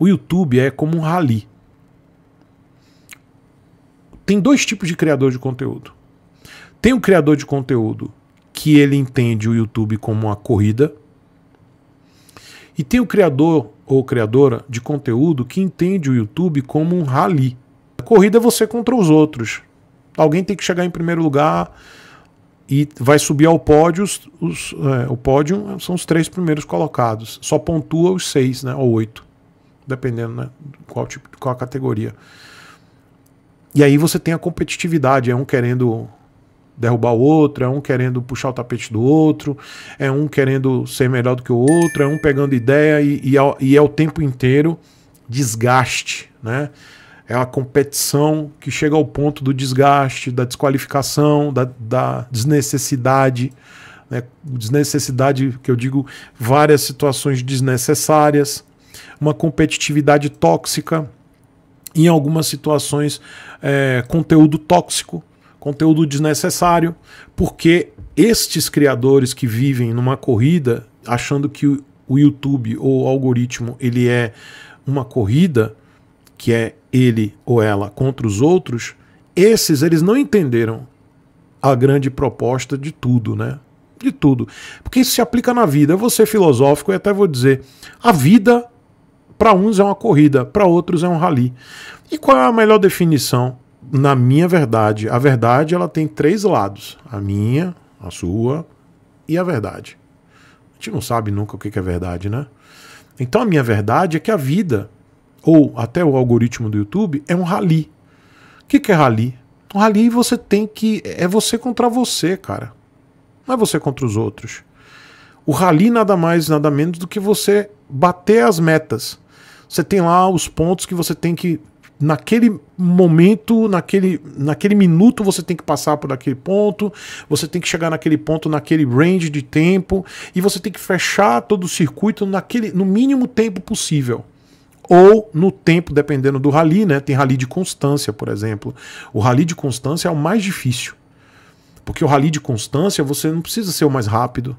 O YouTube é como um rally. Tem dois tipos de criador de conteúdo. Tem o criador de conteúdo que ele entende o YouTube como uma corrida. E tem o criador ou criadora de conteúdo que entende o YouTube como um rally. A corrida é você contra os outros. Alguém tem que chegar em primeiro lugar e vai subir ao pódio. Os, os, é, o pódio são os três primeiros colocados. Só pontua os seis, né? Ou oito dependendo né, qual tipo, qual a categoria. E aí você tem a competitividade, é um querendo derrubar o outro, é um querendo puxar o tapete do outro, é um querendo ser melhor do que o outro, é um pegando ideia e, e, é e é o tempo inteiro desgaste, né? É a competição que chega ao ponto do desgaste, da desqualificação, da, da desnecessidade, né? desnecessidade que eu digo várias situações desnecessárias, uma competitividade tóxica, em algumas situações, é, conteúdo tóxico, conteúdo desnecessário, porque estes criadores que vivem numa corrida, achando que o YouTube ou o algoritmo ele é uma corrida, que é ele ou ela contra os outros, esses eles não entenderam a grande proposta de tudo, né? De tudo. Porque isso se aplica na vida. Eu vou ser filosófico e até vou dizer: a vida para uns é uma corrida, para outros é um rally. E qual é a melhor definição? Na minha verdade, a verdade ela tem três lados: a minha, a sua e a verdade. A gente não sabe nunca o que é verdade, né? Então a minha verdade é que a vida, ou até o algoritmo do YouTube, é um rally. O que é rally? Um rally você tem que. É você contra você, cara. Não é você contra os outros. O rally nada mais, nada menos do que você bater as metas você tem lá os pontos que você tem que naquele momento, naquele, naquele minuto você tem que passar por aquele ponto, você tem que chegar naquele ponto naquele range de tempo e você tem que fechar todo o circuito naquele no mínimo tempo possível. Ou no tempo, dependendo do rally, né? Tem rally de constância, por exemplo. O rally de constância é o mais difícil. Porque o rally de constância você não precisa ser o mais rápido,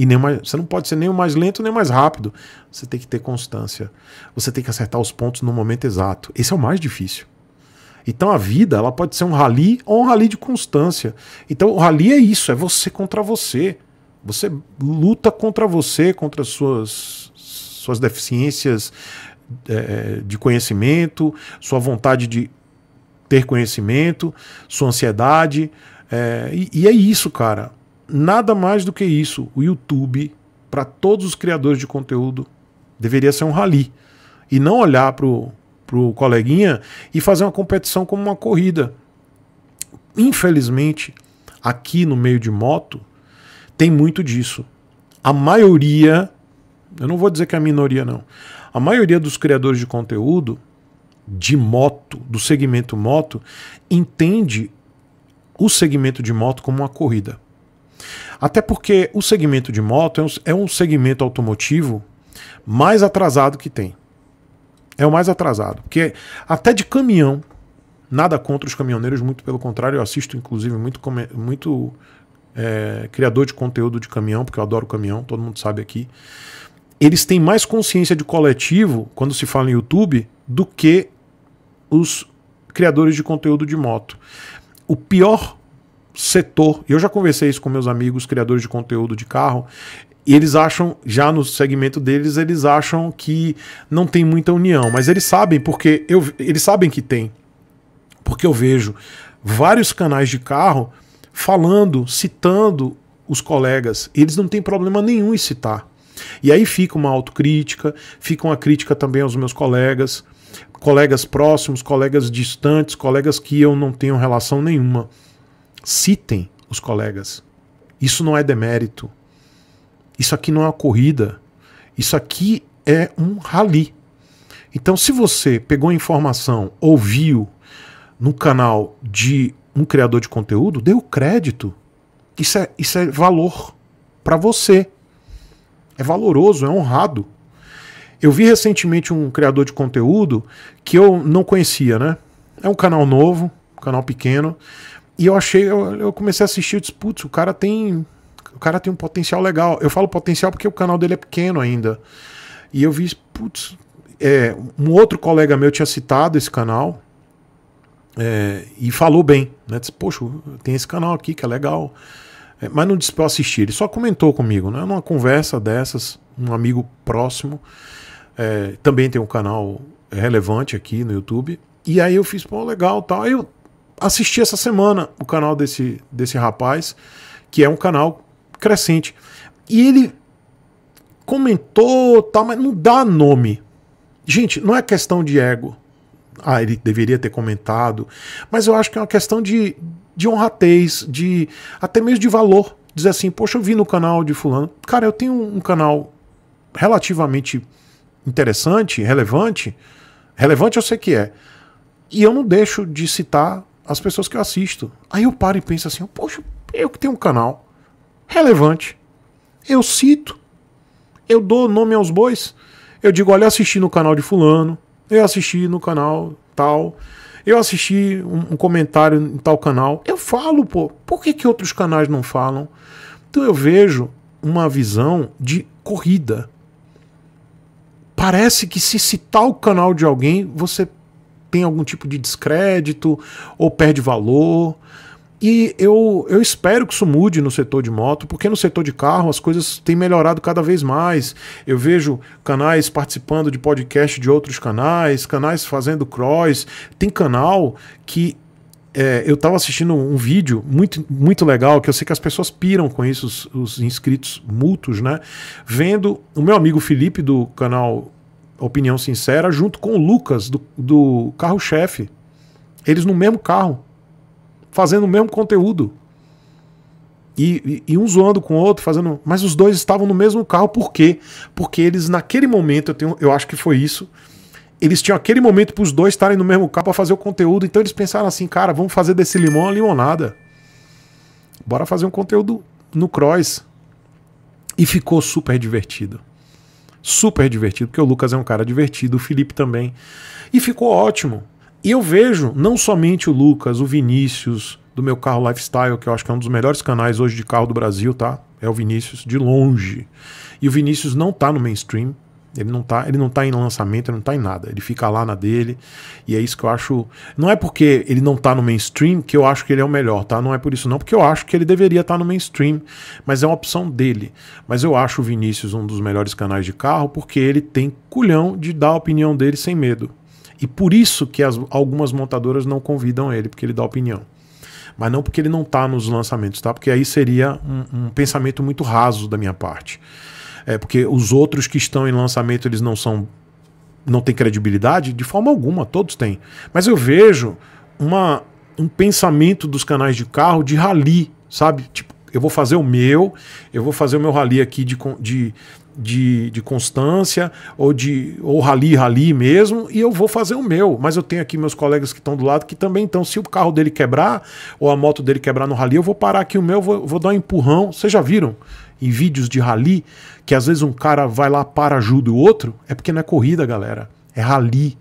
e nem mais, você não pode ser nem o mais lento nem o mais rápido. Você tem que ter constância. Você tem que acertar os pontos no momento exato. Esse é o mais difícil. Então a vida ela pode ser um rally ou um rally de constância. Então o rally é isso, é você contra você. Você luta contra você, contra suas suas deficiências é, de conhecimento, sua vontade de ter conhecimento, sua ansiedade. É, e, e é isso, cara nada mais do que isso. O YouTube, para todos os criadores de conteúdo, deveria ser um rally. E não olhar para o coleguinha e fazer uma competição como uma corrida. Infelizmente, aqui no meio de moto, tem muito disso. A maioria, eu não vou dizer que é a minoria, não. A maioria dos criadores de conteúdo de moto, do segmento moto, entende o segmento de moto como uma corrida. Até porque o segmento de moto é, é um segmento automotivo mais atrasado que tem. É o mais atrasado. Porque até de caminhão, nada contra os caminhoneiros, muito pelo contrário, eu assisto inclusive muito, muito é, criador de conteúdo de caminhão, porque eu adoro caminhão, todo mundo sabe aqui. Eles têm mais consciência de coletivo, quando se fala em YouTube, do que os criadores de conteúdo de moto. O pior setor, eu já conversei isso com meus amigos criadores de conteúdo de carro, e eles acham, já no segmento deles, eles acham que não tem muita união, mas eles sabem porque eu, eles sabem que tem. Porque eu vejo vários canais de carro falando, citando os colegas, eles não têm problema nenhum em citar. E aí fica uma autocrítica, fica uma crítica também aos meus colegas, colegas próximos, colegas distantes, colegas que eu não tenho relação nenhuma. Citem os colegas. Isso não é demérito. Isso aqui não é uma corrida. Isso aqui é um rali. Então, se você pegou informação, ouviu no canal de um criador de conteúdo, dê o crédito. Isso é, isso é valor para você. É valoroso, é honrado. Eu vi recentemente um criador de conteúdo que eu não conhecia, né? É um canal novo, um canal pequeno, e eu achei, eu, eu comecei a assistir, eu disse, putz, o cara tem. O cara tem um potencial legal. Eu falo potencial porque o canal dele é pequeno ainda. E eu vi, putz, é, um outro colega meu tinha citado esse canal é, e falou bem. Né? Disse, poxa, tem esse canal aqui que é legal. É, mas não disse pra eu assistir, ele só comentou comigo, né? Numa conversa dessas, um amigo próximo. É, também tem um canal relevante aqui no YouTube. E aí eu fiz, pô, legal tal. Aí eu Assisti essa semana o canal desse, desse rapaz, que é um canal crescente. E ele comentou, tal, mas não dá nome. Gente, não é questão de ego. Ah, ele deveria ter comentado. Mas eu acho que é uma questão de, de honratez, de até mesmo de valor. Dizer assim, poxa, eu vi no canal de fulano. Cara, eu tenho um canal relativamente interessante, relevante. Relevante eu sei que é. E eu não deixo de citar as pessoas que eu assisto. Aí eu paro e penso assim: poxa, eu que tenho um canal relevante. Eu cito, eu dou nome aos bois. Eu digo: olha, eu assisti no canal de Fulano, eu assisti no canal tal, eu assisti um, um comentário em tal canal. Eu falo, pô, por que, que outros canais não falam? Então eu vejo uma visão de corrida. Parece que se citar o canal de alguém, você tem algum tipo de descrédito ou perde valor. E eu, eu espero que isso mude no setor de moto, porque no setor de carro as coisas têm melhorado cada vez mais. Eu vejo canais participando de podcast de outros canais, canais fazendo cross. Tem canal que é, eu estava assistindo um vídeo muito, muito legal, que eu sei que as pessoas piram com isso, os, os inscritos mútuos, né? Vendo o meu amigo Felipe do canal Opinião Sincera, junto com o Lucas, do, do Carro-Chefe. Eles no mesmo carro, fazendo o mesmo conteúdo. E, e, e, um zoando com o outro, fazendo. Mas os dois estavam no mesmo carro, por quê? Porque eles, naquele momento, eu, tenho, eu acho que foi isso. Eles tinham aquele momento para os dois estarem no mesmo carro para fazer o conteúdo. Então eles pensaram assim, cara, vamos fazer desse limão a limonada. Bora fazer um conteúdo no Cross. E ficou super divertido super divertido, porque o Lucas é um cara divertido, o Felipe também. E ficou ótimo. E eu vejo não somente o Lucas, o Vinícius, do meu carro Lifestyle, que eu acho que é um dos melhores canais hoje de carro do Brasil, tá? É o Vinícius, de longe. E o Vinícius não tá no mainstream, ele não tá, ele não tá em lançamento, ele não tá em nada. Ele fica lá na dele. E é isso que eu acho. Não é porque ele não tá no mainstream que eu acho que ele é o melhor, tá? Não é por isso não, porque eu acho que ele deveria estar tá no mainstream, mas é uma opção dele. Mas eu acho o Vinícius um dos melhores canais de carro porque ele tem culhão de dar a opinião dele sem medo. E por isso que as, algumas montadoras não convidam ele, porque ele dá opinião. Mas não porque ele não tá nos lançamentos, tá? Porque aí seria um, um pensamento muito raso da minha parte. É porque os outros que estão em lançamento, eles não são não têm credibilidade de forma alguma, todos têm. Mas eu vejo uma, um pensamento dos canais de carro de rally, sabe? Tipo, eu vou fazer o meu, eu vou fazer o meu rally aqui de, de, de, de constância, ou de ou rally, rally mesmo, e eu vou fazer o meu. Mas eu tenho aqui meus colegas que estão do lado que também estão. Se o carro dele quebrar, ou a moto dele quebrar no rally, eu vou parar aqui o meu, vou, vou dar um empurrão. Vocês já viram? em vídeos de rally, que às vezes um cara vai lá para ajuda o outro, é porque não é corrida, galera. É rally.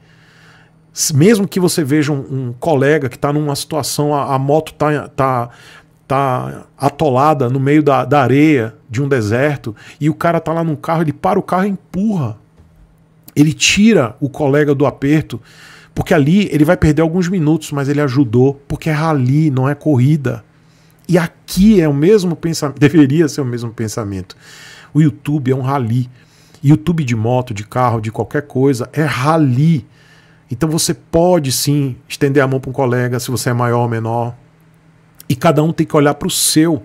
Mesmo que você veja um, um colega que está numa situação, a, a moto está tá, tá atolada no meio da, da areia de um deserto e o cara está lá num carro, ele para o carro e empurra. Ele tira o colega do aperto, porque ali ele vai perder alguns minutos, mas ele ajudou, porque é rally, não é corrida. E aqui é o mesmo pensamento, deveria ser o mesmo pensamento. O YouTube é um rally. YouTube de moto, de carro, de qualquer coisa, é rally. Então você pode sim estender a mão para um colega, se você é maior ou menor. E cada um tem que olhar para o seu,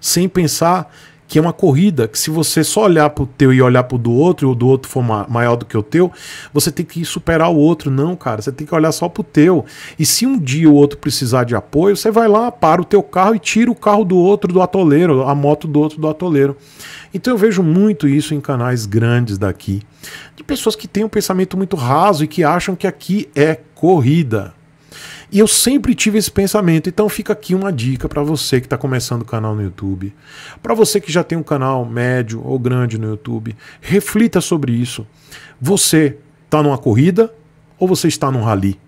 sem pensar que é uma corrida que se você só olhar para o teu e olhar para o do outro, ou do outro for ma maior do que o teu, você tem que superar o outro. Não, cara, você tem que olhar só para o teu. E se um dia o outro precisar de apoio, você vai lá, para o teu carro e tira o carro do outro do atoleiro, a moto do outro do atoleiro. Então eu vejo muito isso em canais grandes daqui, de pessoas que têm um pensamento muito raso e que acham que aqui é corrida. E eu sempre tive esse pensamento. Então fica aqui uma dica para você que está começando o canal no YouTube, para você que já tem um canal médio ou grande no YouTube, reflita sobre isso. Você está numa corrida ou você está num rally?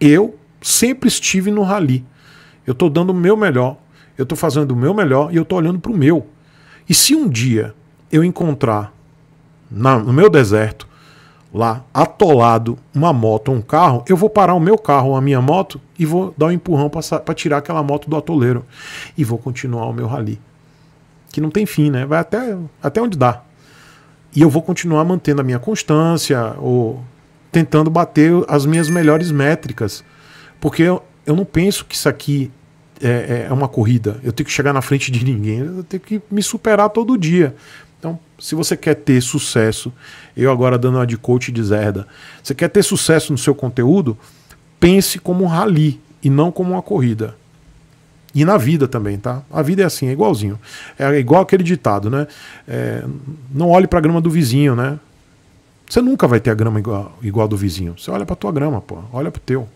Eu sempre estive no rally. Eu estou dando o meu melhor, eu estou fazendo o meu melhor e eu estou olhando para o meu. E se um dia eu encontrar na, no meu deserto lá atolado uma moto, um carro, eu vou parar o meu carro, a minha moto e vou dar um empurrão para tirar aquela moto do atoleiro e vou continuar o meu rally. Que não tem fim, né? Vai até, até onde dá. E eu vou continuar mantendo a minha constância ou tentando bater as minhas melhores métricas. Porque eu, eu não penso que isso aqui é, é, é uma corrida. Eu tenho que chegar na frente de ninguém. Eu tenho que me superar todo dia. Então, se você quer ter sucesso, eu agora dando uma de coach de Zerda, você quer ter sucesso no seu conteúdo, pense como um rally e não como uma corrida. E na vida também, tá? A vida é assim, é igualzinho. É igual aquele ditado, né? É, não olhe para a grama do vizinho, né? Você nunca vai ter a grama igual, igual a do vizinho. Você olha para tua grama, pô. Olha pro teu.